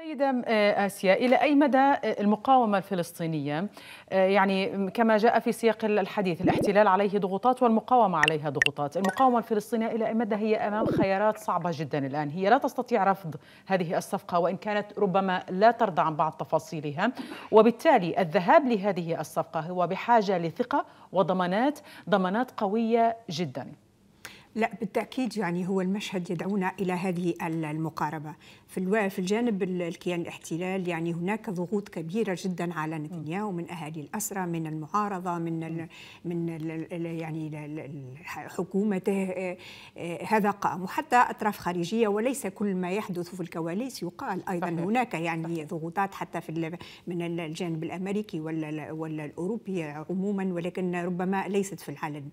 سيدة آه، آسيا إلى أي مدى آه، المقاومة الفلسطينية آه، يعني كما جاء في سياق الحديث الاحتلال عليه ضغوطات والمقاومة عليها ضغوطات المقاومة الفلسطينية إلى أي مدى هي أمام خيارات صعبة جدا الآن هي لا تستطيع رفض هذه الصفقة وإن كانت ربما لا ترضى عن بعض تفاصيلها وبالتالي الذهاب لهذه الصفقة هو بحاجة لثقة وضمانات ضمانات قوية جداً لا بالتاكيد يعني هو المشهد يدعونا الى هذه المقاربه في في الجانب الكيان الاحتلال يعني هناك ضغوط كبيره جدا على نتنياهو من اهالي الاسرى من المعارضه من الـ من الـ يعني حكومته آه، هذا قام وحتى اطراف خارجيه وليس كل ما يحدث في الكواليس يقال ايضا صحيح. هناك يعني صحيح. ضغوطات حتى في من الجانب الامريكي ولا ولا الاوروبي عموما ولكن ربما ليست في العلن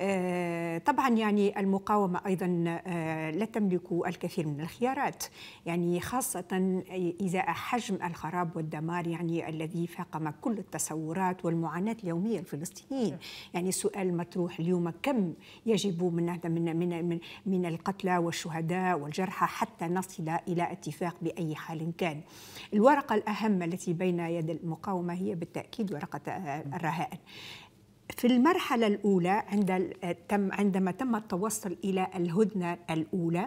آه، طبعا يعني المقاومة أيضا آه، لا تملك الكثير من الخيارات يعني خاصة إزاء حجم الخراب والدمار يعني الذي فاقم كل التصورات والمعاناة اليومية للفلسطينيين يعني السؤال مطروح اليوم كم يجب من من من من, من القتلى والشهداء والجرحى حتى نصل إلى اتفاق بأي حال كان الورقة الأهم التي بين يد المقاومة هي بالتأكيد ورقة آه، الرهائن في المرحلة الأولى عند تم عندما تم التوصل إلى الهدنة الأولى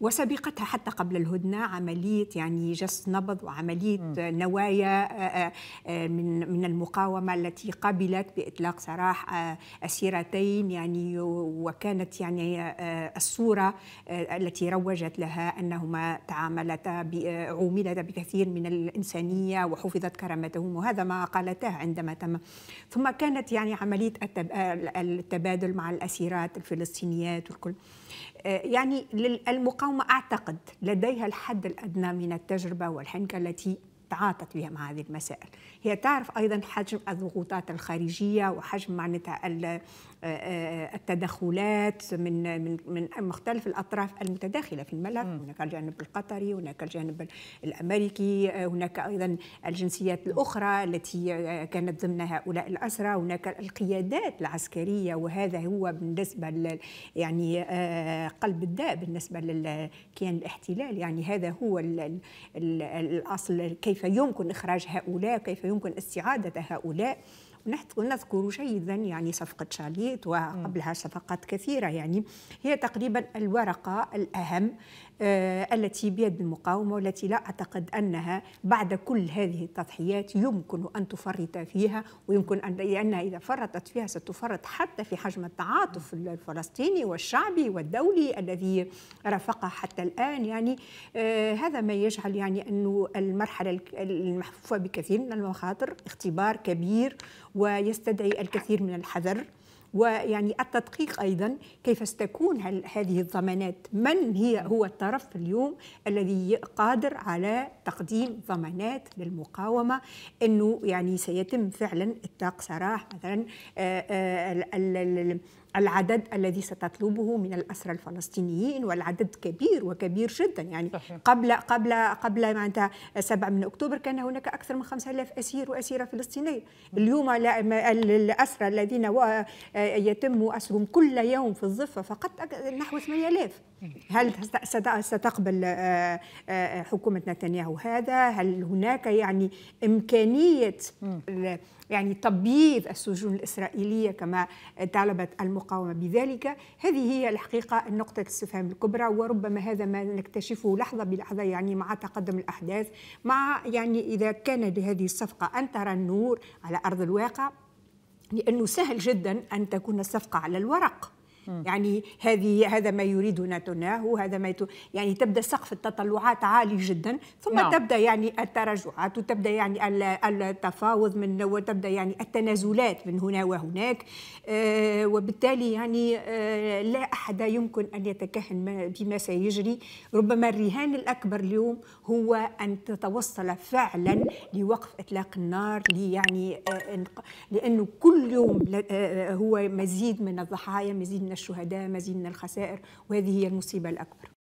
وسبقتها حتى قبل الهدنة عملية يعني جس نبض وعملية م. نوايا آه، آه، آه، من من المقاومة التي قبلت بإطلاق سراح أسيرتين يعني وكانت يعني الصورة التي روجت لها أنهما تعاملتا عوملتا بكثير من الإنسانية وحفظت كرامتهم وهذا ما قالته عندما تم ثم كانت يعني عملية التبادل مع الأسيرات الفلسطينيات والكل آه، يعني المقاومة أعتقد لديها الحد الأدنى من التجربة والحنكة التي تعاطت بها مع هذه المسائل هي تعرف أيضا حجم الضغوطات الخارجية وحجم معناتها آه، آه، التدخلات من من من مختلف الأطراف المتداخلة في الملف هناك الجانب القطري هناك الجانب الأمريكي آه، هناك أيضا الجنسيات الأخرى التي كانت ضمن هؤلاء الأسرى هناك القيادات العسكرية وهذا هو بالنسبة يعني قلب الداء بالنسبة للكيان الاحتلال يعني هذا هو الأصل كيف كيف يمكن إخراج هؤلاء كيف يمكن استعادة هؤلاء نذكر جيدا يعني صفقة شارليت وقبلها صفقات كثيرة يعني هي تقريبا الورقة الأهم آه، التي بيد المقاومة والتي لا أعتقد أنها بعد كل هذه التضحيات يمكن أن تفرط فيها ويمكن أن لأنها إذا فرطت فيها ستفرط حتى في حجم التعاطف الفلسطيني والشعبي والدولي الذي رافقها حتى الآن يعني آه هذا ما يجعل يعني أنه المرحلة المحفوفة بكثير من المخاطر اختبار كبير ويستدعي الكثير من الحذر ويعني التدقيق ايضا كيف ستكون هذه الضمانات من هي هو الطرف اليوم الذي قادر على تقديم ضمانات للمقاومه انه يعني سيتم فعلا اطلاق سراح مثلا آه، آه، العدد الذي ستطلبه من الأسرى الفلسطينيين والعدد كبير وكبير جدا يعني صحيح. قبل قبل قبل انت 7 من أكتوبر كان هناك أكثر من 5000 أسير وأسيرة فلسطينية اليوم الأسرى الذين آه، يتم أسرهم كل يوم في الضفة فقط نحو 8000 هل ستقبل آه، آه، حكومة نتنياهو هذا؟ هل هناك يعني إمكانية يعني تبييض السجون الإسرائيلية كما طالبت المقاومة بذلك هذه هي الحقيقة نقطة الاستفهام الكبرى وربما هذا ما نكتشفه لحظة بلحظة يعني مع تقدم الأحداث مع يعني إذا كان لهذه الصفقة أن ترى النور على أرض الواقع لأنه سهل جدا أن تكون الصفقة على الورق يعني هذه هذا ما يريد نتنياهو هذا ما يتو يعني تبدا سقف التطلعات عالي جدا ثم نعم. تبدا يعني التراجعات وتبدا يعني التفاوض من وتبدا يعني التنازلات من هنا وهناك آه، وبالتالي يعني آه، لا احد يمكن ان يتكهن بما سيجري ربما الرهان الاكبر اليوم هو ان تتوصل فعلا لوقف اطلاق النار يعني آه، لانه كل يوم هو مزيد من الضحايا مزيد من الشهداء مزيد من الخسائر وهذه هي المصيبة الأكبر